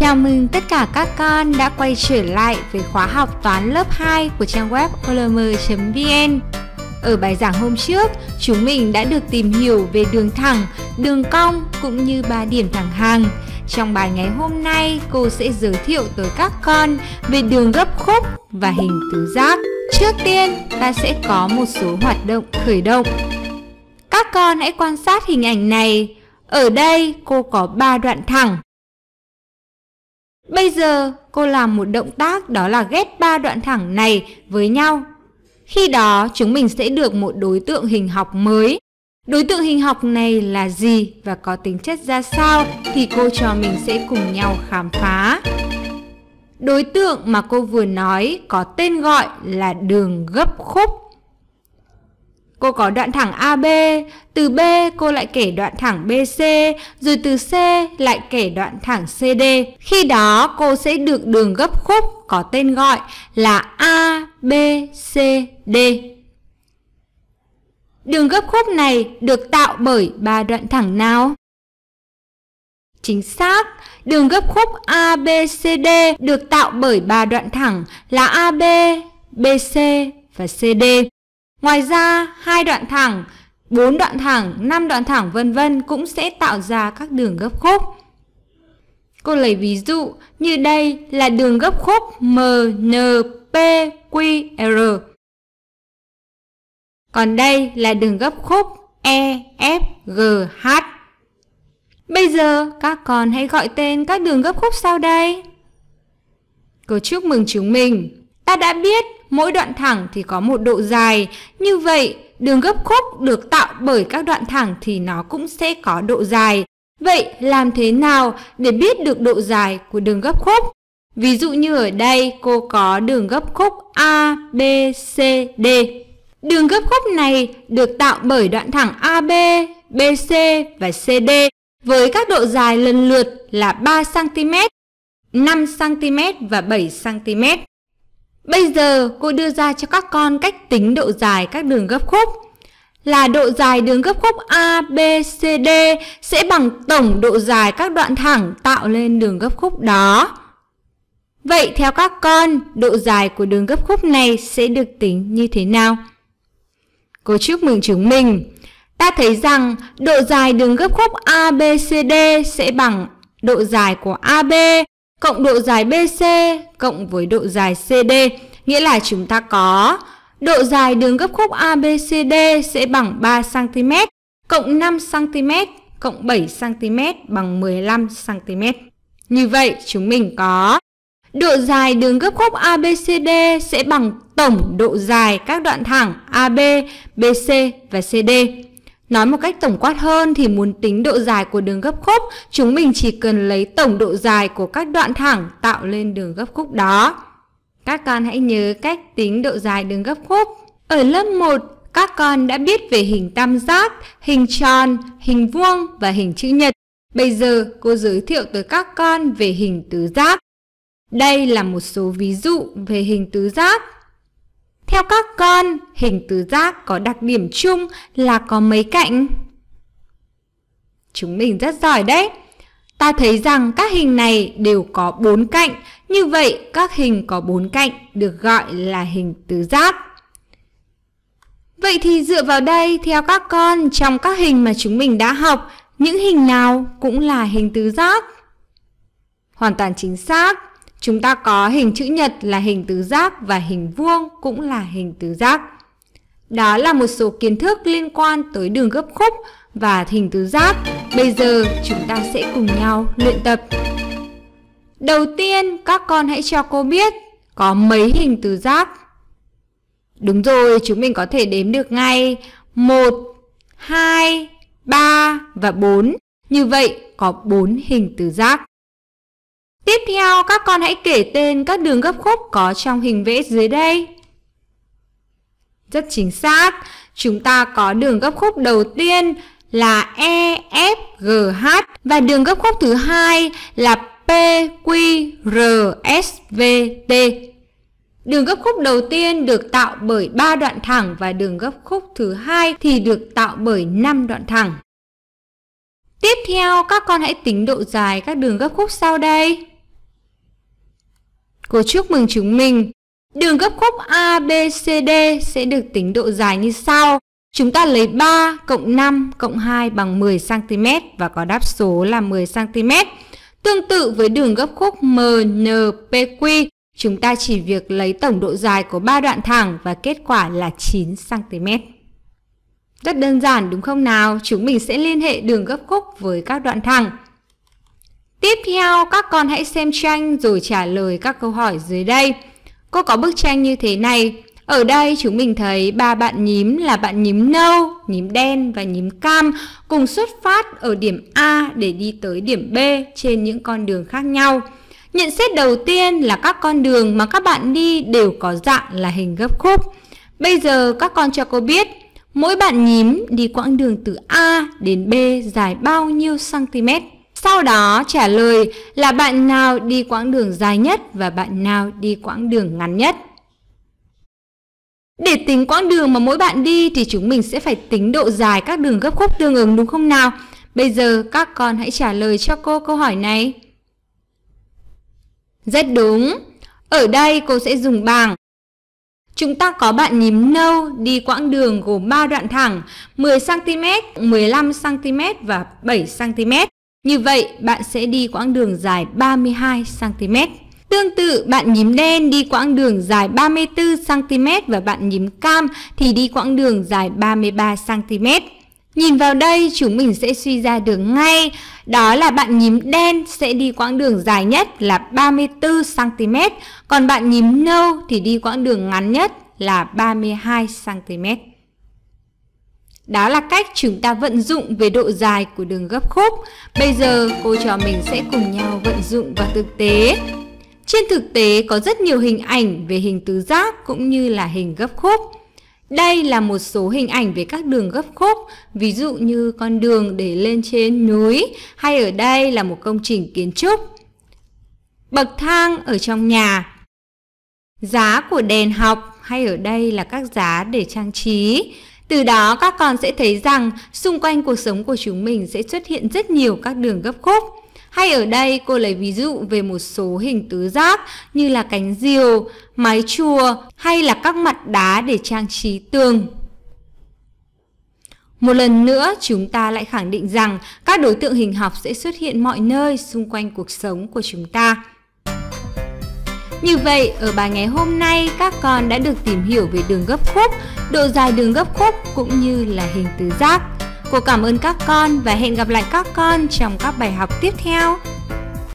Chào mừng tất cả các con đã quay trở lại với khóa học toán lớp 2 của trang web olm.vn. Ở bài giảng hôm trước, chúng mình đã được tìm hiểu về đường thẳng, đường cong cũng như ba điểm thẳng hàng. Trong bài ngày hôm nay, cô sẽ giới thiệu tới các con về đường gấp khúc và hình tứ giác. Trước tiên, ta sẽ có một số hoạt động khởi động. Các con hãy quan sát hình ảnh này. Ở đây, cô có 3 đoạn thẳng Bây giờ cô làm một động tác đó là ghép ba đoạn thẳng này với nhau. Khi đó chúng mình sẽ được một đối tượng hình học mới. Đối tượng hình học này là gì và có tính chất ra sao thì cô trò mình sẽ cùng nhau khám phá. Đối tượng mà cô vừa nói có tên gọi là đường gấp khúc. Cô có đoạn thẳng AB, từ B cô lại kể đoạn thẳng BC, rồi từ C lại kể đoạn thẳng CD. Khi đó cô sẽ được đường gấp khúc có tên gọi là ABCD. Đường gấp khúc này được tạo bởi ba đoạn thẳng nào? Chính xác, đường gấp khúc ABCD được tạo bởi ba đoạn thẳng là AB, BC và CD. Ngoài ra, hai đoạn thẳng, 4 đoạn thẳng, 5 đoạn thẳng vân vân cũng sẽ tạo ra các đường gấp khúc. Cô lấy ví dụ như đây là đường gấp khúc MNPQR. Còn đây là đường gấp khúc EFGH. Bây giờ các con hãy gọi tên các đường gấp khúc sau đây. Cô chúc mừng chúng mình. Ta đã biết mỗi đoạn thẳng thì có một độ dài. Như vậy, đường gấp khúc được tạo bởi các đoạn thẳng thì nó cũng sẽ có độ dài. Vậy làm thế nào để biết được độ dài của đường gấp khúc? Ví dụ như ở đây cô có đường gấp khúc A, B, C, D. Đường gấp khúc này được tạo bởi đoạn thẳng AB, BC và CD với các độ dài lần lượt là 3cm, 5cm và 7cm. Bây giờ cô đưa ra cho các con cách tính độ dài các đường gấp khúc là độ dài đường gấp khúc ABCD sẽ bằng tổng độ dài các đoạn thẳng tạo lên đường gấp khúc đó. Vậy theo các con, độ dài của đường gấp khúc này sẽ được tính như thế nào? Cô chúc mừng chúng mình. Ta thấy rằng độ dài đường gấp khúc ABCD sẽ bằng độ dài của AB cộng độ dài BC cộng với độ dài CD, nghĩa là chúng ta có độ dài đường gấp khúc ABCD sẽ bằng 3 cm cộng 5 cm cộng 7 cm bằng 15 cm. Như vậy chúng mình có độ dài đường gấp khúc ABCD sẽ bằng tổng độ dài các đoạn thẳng AB, BC và CD. Nói một cách tổng quát hơn thì muốn tính độ dài của đường gấp khúc, chúng mình chỉ cần lấy tổng độ dài của các đoạn thẳng tạo lên đường gấp khúc đó. Các con hãy nhớ cách tính độ dài đường gấp khúc. Ở lớp 1, các con đã biết về hình tam giác, hình tròn, hình vuông và hình chữ nhật. Bây giờ cô giới thiệu tới các con về hình tứ giác. Đây là một số ví dụ về hình tứ giác. Theo các con, hình tứ giác có đặc điểm chung là có mấy cạnh? Chúng mình rất giỏi đấy. Ta thấy rằng các hình này đều có bốn cạnh, như vậy các hình có bốn cạnh được gọi là hình tứ giác. Vậy thì dựa vào đây, theo các con, trong các hình mà chúng mình đã học, những hình nào cũng là hình tứ giác? Hoàn toàn chính xác. Chúng ta có hình chữ nhật là hình tứ giác và hình vuông cũng là hình tứ giác. Đó là một số kiến thức liên quan tới đường gấp khúc và hình tứ giác. Bây giờ chúng ta sẽ cùng nhau luyện tập. Đầu tiên, các con hãy cho cô biết có mấy hình tứ giác. Đúng rồi, chúng mình có thể đếm được ngay 1, 2, 3 và 4. Như vậy có 4 hình tứ giác theo, các con hãy kể tên các đường gấp khúc có trong hình vẽ dưới đây. Rất chính xác, chúng ta có đường gấp khúc đầu tiên là E, F, G, H và đường gấp khúc thứ hai là P, Q, R, S, V, T. Đường gấp khúc đầu tiên được tạo bởi 3 đoạn thẳng và đường gấp khúc thứ hai thì được tạo bởi 5 đoạn thẳng. Tiếp theo, các con hãy tính độ dài các đường gấp khúc sau đây. Cô chúc mừng chúng mình. Đường gấp khúc ABCD sẽ được tính độ dài như sau. Chúng ta lấy 3 cộng 5 cộng 2 bằng 10cm và có đáp số là 10cm. Tương tự với đường gấp khúc MNPQ, chúng ta chỉ việc lấy tổng độ dài của ba đoạn thẳng và kết quả là 9cm. Rất đơn giản đúng không nào? Chúng mình sẽ liên hệ đường gấp khúc với các đoạn thẳng. Tiếp theo, các con hãy xem tranh rồi trả lời các câu hỏi dưới đây. Cô có bức tranh như thế này. Ở đây chúng mình thấy ba bạn nhím là bạn nhím nâu, nhím đen và nhím cam cùng xuất phát ở điểm A để đi tới điểm B trên những con đường khác nhau. Nhận xét đầu tiên là các con đường mà các bạn đi đều có dạng là hình gấp khúc. Bây giờ các con cho cô biết, mỗi bạn nhím đi quãng đường từ A đến B dài bao nhiêu cm? Sau đó trả lời là bạn nào đi quãng đường dài nhất và bạn nào đi quãng đường ngắn nhất. Để tính quãng đường mà mỗi bạn đi thì chúng mình sẽ phải tính độ dài các đường gấp khúc tương ứng đúng không nào? Bây giờ các con hãy trả lời cho cô câu hỏi này. Rất đúng. Ở đây cô sẽ dùng bảng. Chúng ta có bạn nhím nâu đi quãng đường gồm 3 đoạn thẳng 10cm, 15cm và 7cm. Như vậy, bạn sẽ đi quãng đường dài 32cm. Tương tự, bạn nhím đen đi quãng đường dài 34cm và bạn nhím cam thì đi quãng đường dài 33cm. Nhìn vào đây chúng mình sẽ suy ra được ngay Đó là bạn nhím đen sẽ đi quãng đường dài nhất là 34cm Còn bạn nhím nâu thì đi quãng đường ngắn nhất là 32cm đó là cách chúng ta vận dụng về độ dài của đường gấp khúc. Bây giờ cô trò mình sẽ cùng nhau vận dụng vào thực tế. Trên thực tế có rất nhiều hình ảnh về hình tứ giác cũng như là hình gấp khúc. Đây là một số hình ảnh về các đường gấp khúc, ví dụ như con đường để lên trên núi hay ở đây là một công trình kiến trúc. Bậc thang ở trong nhà. Giá của đèn học hay ở đây là các giá để trang trí. Từ đó các con sẽ thấy rằng xung quanh cuộc sống của chúng mình sẽ xuất hiện rất nhiều các đường gấp khúc. Hay ở đây cô lấy ví dụ về một số hình tứ giác như là cánh diều, mái chùa hay là các mặt đá để trang trí tường. Một lần nữa, chúng ta lại khẳng định rằng các đối tượng hình học sẽ xuất hiện mọi nơi xung quanh cuộc sống của chúng ta. Như vậy, ở bài ngày hôm nay, các con đã được tìm hiểu về đường gấp khúc, độ dài đường gấp khúc cũng như là hình tứ giác. Cô cảm ơn các con và hẹn gặp lại các con trong các bài học tiếp theo.